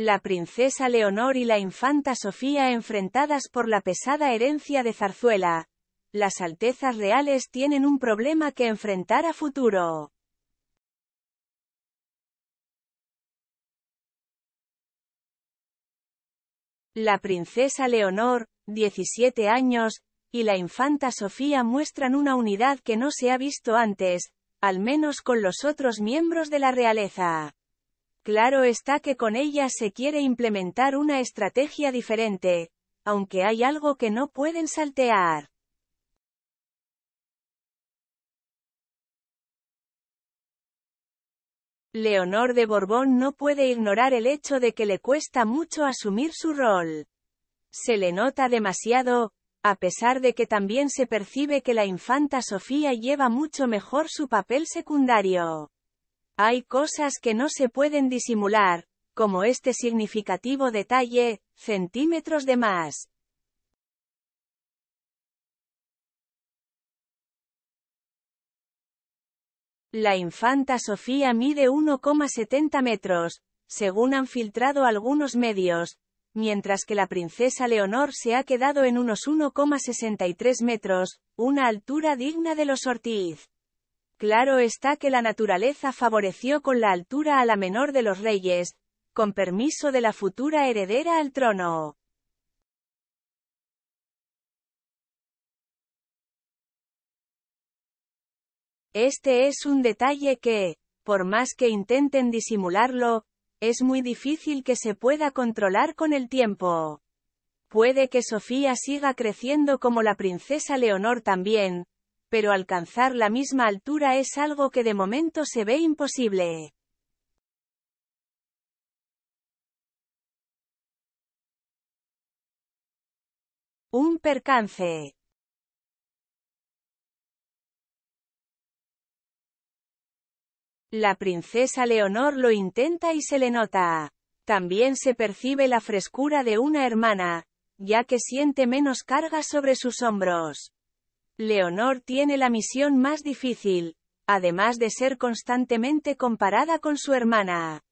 La princesa Leonor y la infanta Sofía enfrentadas por la pesada herencia de Zarzuela. Las altezas reales tienen un problema que enfrentar a futuro. La princesa Leonor, 17 años, y la infanta Sofía muestran una unidad que no se ha visto antes, al menos con los otros miembros de la realeza. Claro está que con ella se quiere implementar una estrategia diferente, aunque hay algo que no pueden saltear. Leonor de Borbón no puede ignorar el hecho de que le cuesta mucho asumir su rol. Se le nota demasiado, a pesar de que también se percibe que la infanta Sofía lleva mucho mejor su papel secundario. Hay cosas que no se pueden disimular, como este significativo detalle, centímetros de más. La infanta Sofía mide 1,70 metros, según han filtrado algunos medios, mientras que la princesa Leonor se ha quedado en unos 1,63 metros, una altura digna de los Ortiz. Claro está que la naturaleza favoreció con la altura a la menor de los reyes, con permiso de la futura heredera al trono. Este es un detalle que, por más que intenten disimularlo, es muy difícil que se pueda controlar con el tiempo. Puede que Sofía siga creciendo como la princesa Leonor también, pero alcanzar la misma altura es algo que de momento se ve imposible. Un percance. La princesa Leonor lo intenta y se le nota. También se percibe la frescura de una hermana, ya que siente menos carga sobre sus hombros. Leonor tiene la misión más difícil, además de ser constantemente comparada con su hermana.